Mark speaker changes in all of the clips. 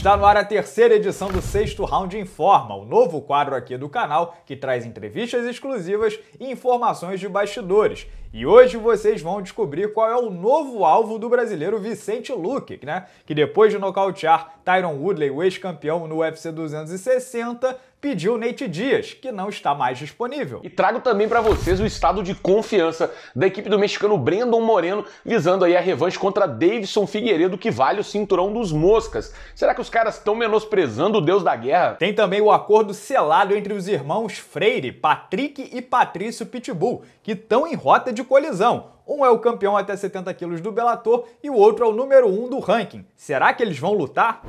Speaker 1: Está no ar a terceira edição do Sexto Round Informa, o novo quadro aqui do canal que traz entrevistas exclusivas e informações de bastidores. E hoje vocês vão descobrir qual é o novo alvo do brasileiro Vicente Luque, né? Que depois de nocautear Tyron Woodley, o ex-campeão no UFC 260, pediu Nate Dias, que não está mais disponível. E trago também para vocês o estado
Speaker 2: de confiança da equipe do mexicano Brandon Moreno, visando aí a revanche contra Davidson Figueiredo, que vale o cinturão dos moscas. Será que os caras estão menosprezando o deus da guerra? Tem
Speaker 1: também o acordo selado entre os irmãos Freire, Patrick e Patrício Pitbull, que estão em rota de de colisão. Um é o campeão até 70 quilos do Bellator e o outro é o número 1 um do ranking. Será que eles vão lutar?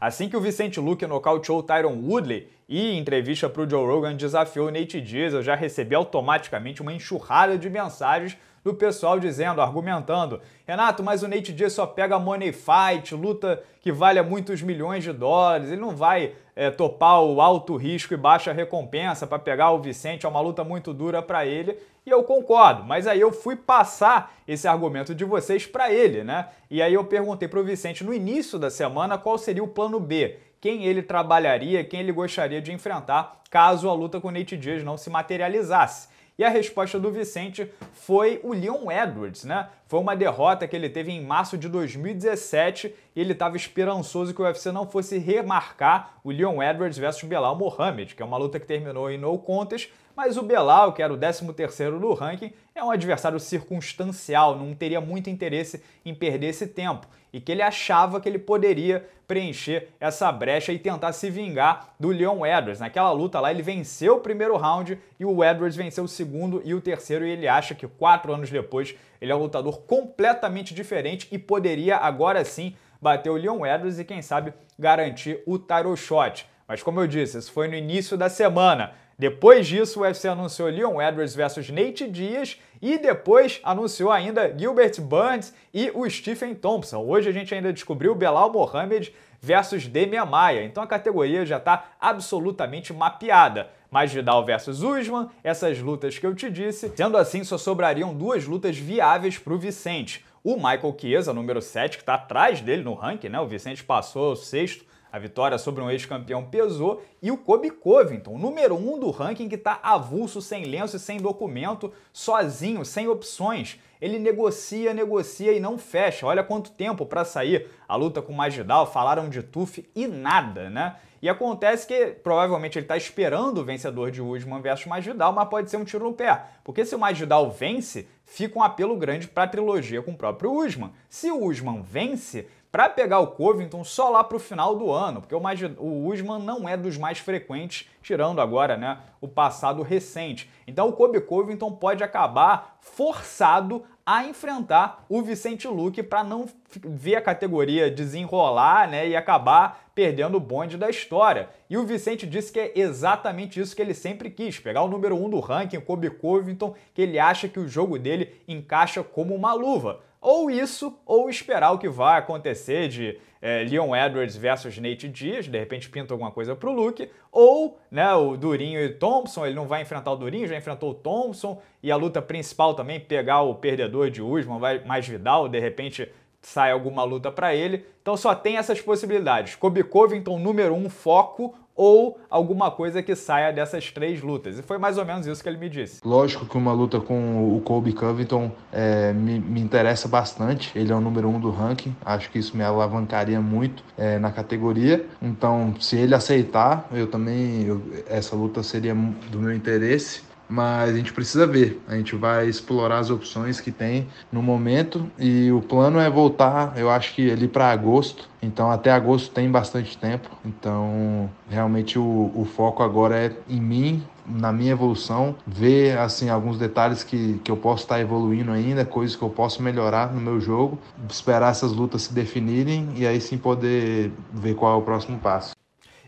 Speaker 1: Assim que o Vicente Luque nocauteou Tyron Woodley, e em entrevista para o Joe Rogan, desafiou o Nate Diaz. Eu já recebi automaticamente uma enxurrada de mensagens do pessoal dizendo, argumentando: Renato, mas o Nate Diaz só pega money fight, luta que vale muitos milhões de dólares, ele não vai é, topar o alto risco e baixa recompensa para pegar o Vicente, é uma luta muito dura para ele. E eu concordo, mas aí eu fui passar esse argumento de vocês para ele, né? E aí eu perguntei para o Vicente no início da semana qual seria o plano B quem ele trabalharia, quem ele gostaria de enfrentar caso a luta com o Nate Diaz não se materializasse. E a resposta do Vicente foi o Leon Edwards, né? Foi uma derrota que ele teve em março de 2017 e ele estava esperançoso que o UFC não fosse remarcar o Leon Edwards versus Belal Mohamed, que é uma luta que terminou em no contest, mas o Belal, que era o 13º no ranking, é um adversário circunstancial, não teria muito interesse em perder esse tempo, e que ele achava que ele poderia preencher essa brecha e tentar se vingar do Leon Edwards. Naquela luta lá, ele venceu o primeiro round e o Edwards venceu o segundo e o terceiro, e ele acha que quatro anos depois ele é um lutador completamente diferente e poderia agora sim bater o Leon Edwards e quem sabe garantir o title shot. Mas como eu disse, isso foi no início da semana. Depois disso, o UFC anunciou Leon Edwards versus Nate Diaz e depois anunciou ainda Gilbert Burns e o Stephen Thompson. Hoje a gente ainda descobriu Belal Mohamed versus Demian Maia. Então a categoria já está absolutamente mapeada. Mas Vidal versus Usman, essas lutas que eu te disse. Sendo assim, só sobrariam duas lutas viáveis para o Vicente. O Michael Chiesa, número 7, que está atrás dele no ranking, né? O Vicente passou o sexto a vitória sobre um ex-campeão pesou e o Kobe Covington, número 1 um do ranking que está avulso, sem lenço e sem documento, sozinho, sem opções. Ele negocia, negocia e não fecha. Olha quanto tempo para sair a luta com o Magidal, falaram de Tuf e nada, né? E acontece que provavelmente ele está esperando o vencedor de Usman versus Magidal, mas pode ser um tiro no pé, porque se o Magidal vence, fica um apelo grande para a trilogia com o próprio Usman. Se o Usman vence, para pegar o Covington só lá para o final do ano, porque o Usman não é dos mais frequentes, tirando agora né, o passado recente. Então o Kobe Covington pode acabar forçado a enfrentar o Vicente Luque para não ver a categoria desenrolar né, e acabar perdendo o bonde da história. E o Vicente disse que é exatamente isso que ele sempre quis: pegar o número 1 um do ranking, Kobe Covington, que ele acha que o jogo dele encaixa como uma luva. Ou isso, ou esperar o que vai acontecer de é, Leon Edwards versus Nate Diaz, de repente pinta alguma coisa pro Luke, ou né, o Durinho e Thompson, ele não vai enfrentar o Durinho, já enfrentou o Thompson, e a luta principal também, pegar o perdedor de Usman, vai mais Vidal, de repente sai alguma luta para ele. Então só tem essas possibilidades. Kobe Covington, número um, foco ou alguma coisa que saia dessas três lutas. E foi mais ou menos isso que ele me disse.
Speaker 3: Lógico que uma luta com o Kobe Covington é, me, me, interessa bastante. Ele é o número um do ranking. Acho que isso me alavancaria muito é, na categoria. Então, se ele aceitar, eu também eu, essa luta seria do meu interesse mas a gente precisa ver. A gente vai explorar as opções que tem no momento e o plano é voltar, eu acho que ali para agosto. Então até agosto tem bastante tempo. Então realmente o, o foco agora é em mim, na minha evolução, ver assim alguns detalhes que, que eu posso estar evoluindo ainda, coisas que eu posso melhorar no meu jogo, esperar essas lutas se definirem e aí sim poder ver qual é o próximo passo.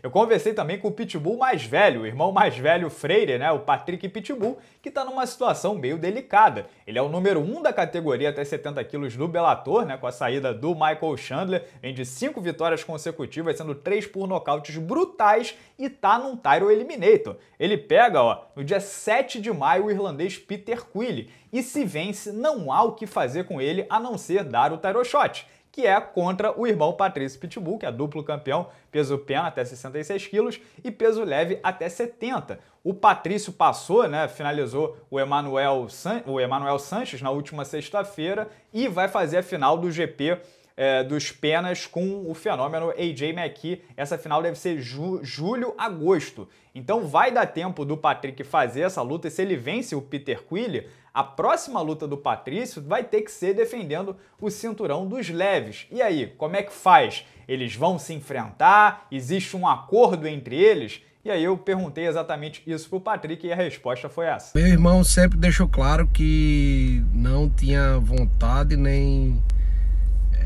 Speaker 1: Eu conversei também com o Pitbull mais velho, o irmão mais velho Freire, né, o Patrick Pitbull, que está numa situação meio delicada. Ele é o número 1 um da categoria até 70 quilos do Bellator, né, com a saída do Michael Chandler, vem de 5 vitórias consecutivas, sendo 3 por nocautes brutais e tá num Tyro Eliminator. Ele pega, ó, no dia 7 de maio, o irlandês Peter Quill e se vence, não há o que fazer com ele a não ser dar o Tyro Shot que é contra o irmão Patrício Pitbull, que é duplo campeão, peso pena até 66 quilos e peso leve até 70. O Patrício passou, né, finalizou o Emanuel, San... o Emanuel Sanches na última sexta-feira e vai fazer a final do GP é, dos penas com o fenômeno AJ McKee. Essa final deve ser ju julho, agosto. Então vai dar tempo do Patrick fazer essa luta e se ele vence o Peter Quilly, a próxima luta do Patrício vai ter que ser defendendo o cinturão dos leves. E aí, como é que faz? Eles vão se enfrentar? Existe um acordo entre eles? E aí eu perguntei exatamente isso pro Patrick e a resposta foi essa.
Speaker 3: Meu irmão sempre deixou claro que não tinha vontade nem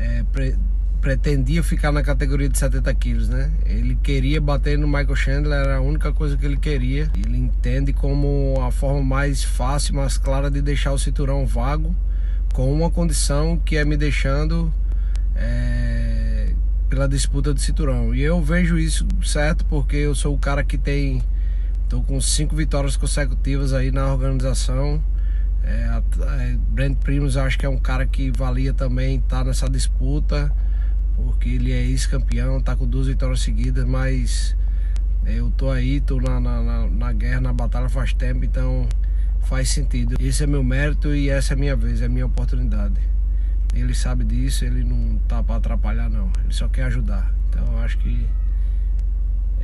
Speaker 3: é, pre, pretendia ficar na categoria de 70 quilos, né? Ele queria bater no Michael Chandler, era a única coisa que ele queria. Ele entende como a forma mais fácil, mais clara de deixar o cinturão vago, com uma condição que é me deixando é, pela disputa do cinturão. E eu vejo isso certo porque eu sou o cara que tem. Estou com cinco vitórias consecutivas aí na organização. É, é, Brent Primos acho que é um cara que valia também estar tá nessa disputa, porque ele é ex-campeão, tá com duas vitórias seguidas, mas eu tô aí, tô na, na, na, guerra, na batalha faz tempo, então faz sentido. Esse é meu mérito e essa é minha vez, é minha oportunidade. Ele sabe disso, ele não tá para atrapalhar não, ele só quer ajudar. Então acho que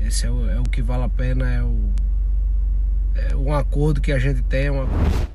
Speaker 3: esse é o, é o que vale a pena, é o é um acordo que a gente tem,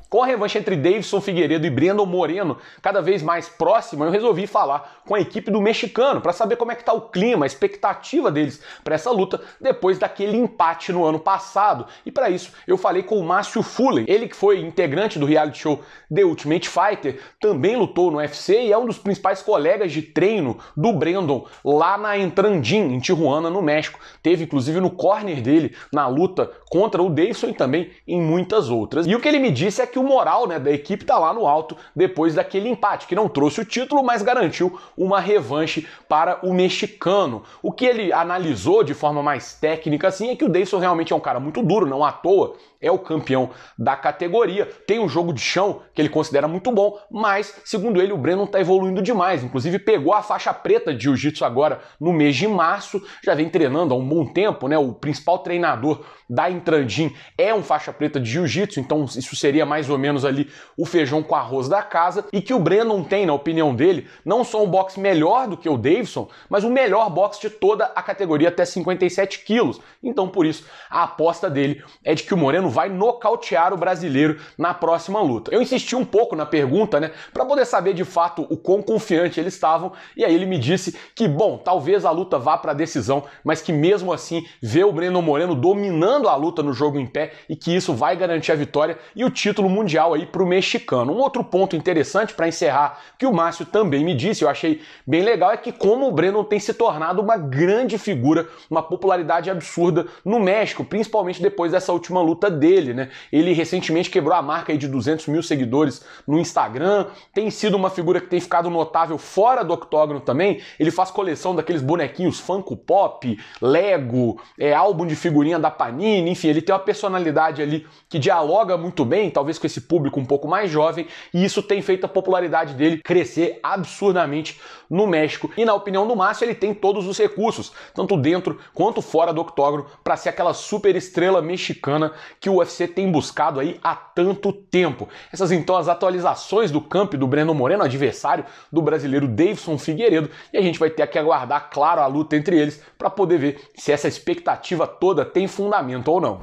Speaker 3: com a revanche
Speaker 2: entre Davidson Figueiredo e Brandon Moreno cada vez mais próxima, eu resolvi falar com a equipe do mexicano para saber como é que está o clima, a expectativa deles para essa luta depois daquele empate no ano passado. E para isso eu falei com o Márcio Fullen, ele que foi integrante do reality show The Ultimate Fighter, também lutou no UFC e é um dos principais colegas de treino do Brandon lá na Entrandim, em Tijuana, no México. Teve inclusive no corner dele na luta contra o Davidson e também em muitas outras. E o que ele me disse é que que o moral né, da equipe está lá no alto depois daquele empate, que não trouxe o título, mas garantiu uma revanche para o mexicano. O que ele analisou de forma mais técnica assim é que o Davidson realmente é um cara muito duro, não à toa é o campeão da categoria. Tem um jogo de chão que ele considera muito bom, mas, segundo ele, o Breno está evoluindo demais. Inclusive, pegou a faixa preta de jiu-jitsu agora no mês de março, já vem treinando há um bom tempo, né? O principal treinador da Intrandim é um faixa preta de jiu-jitsu, então isso seria mais ou menos ali o feijão com arroz da casa. E que o Breno tem, na opinião dele, não só um boxe melhor do que o Davidson, mas o melhor boxe de toda a categoria até 57 quilos. Então, por isso, a aposta dele é de que o Moreno vai nocautear o brasileiro na próxima luta. Eu insisti um pouco na pergunta, né, para poder saber de fato o quão confiante eles estavam, e aí ele me disse que, bom, talvez a luta vá para decisão, mas que mesmo assim vê o Breno Moreno dominando a luta no jogo em pé e que isso vai garantir a vitória e o título mundial aí para o mexicano. Um outro ponto interessante para encerrar que o Márcio também me disse, eu achei bem legal, é que como o Breno tem se tornado uma grande figura, uma popularidade absurda no México, principalmente depois dessa última luta dele, né? Ele recentemente quebrou a marca de 200 mil seguidores no Instagram, tem sido uma figura que tem ficado notável fora do octógono também. Ele faz coleção daqueles bonequinhos Funko Pop, Lego, é, álbum de figurinha da Panini, enfim, ele tem uma personalidade ali que dialoga muito bem, talvez com esse público um pouco mais jovem, e isso tem feito a popularidade dele crescer absurdamente no México. E na opinião do Márcio, ele tem todos os recursos, tanto dentro quanto fora do octógono, para ser aquela super estrela mexicana que que o UFC tem buscado aí há tanto tempo. Essas então as atualizações do campo do Breno Moreno, adversário do brasileiro Davidson Figueiredo, e a gente vai ter que aguardar, claro, a luta entre eles para poder ver se essa expectativa toda tem fundamento ou não.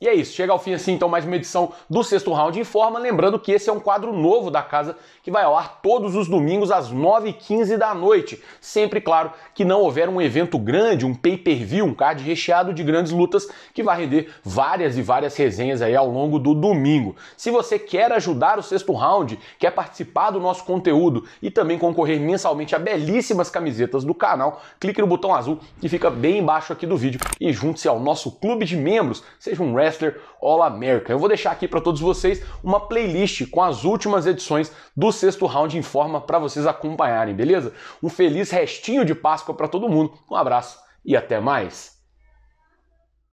Speaker 2: E é isso, chega ao fim assim então mais uma edição do sexto round em forma. Lembrando que esse é um quadro novo da casa que vai ao ar todos os domingos às 9h15 da noite. Sempre, claro, que não houver um evento grande, um pay-per-view, um card recheado de grandes lutas que vai render várias e várias resenhas aí ao longo do domingo. Se você quer ajudar o sexto round, quer participar do nosso conteúdo e também concorrer mensalmente a belíssimas camisetas do canal, clique no botão azul que fica bem embaixo aqui do vídeo e junte-se ao nosso clube de membros. Seja um Wrestler All America. Eu vou deixar aqui para todos vocês uma playlist com as últimas edições do sexto round em forma para vocês acompanharem, beleza? Um feliz restinho de Páscoa para todo mundo. Um abraço e até mais.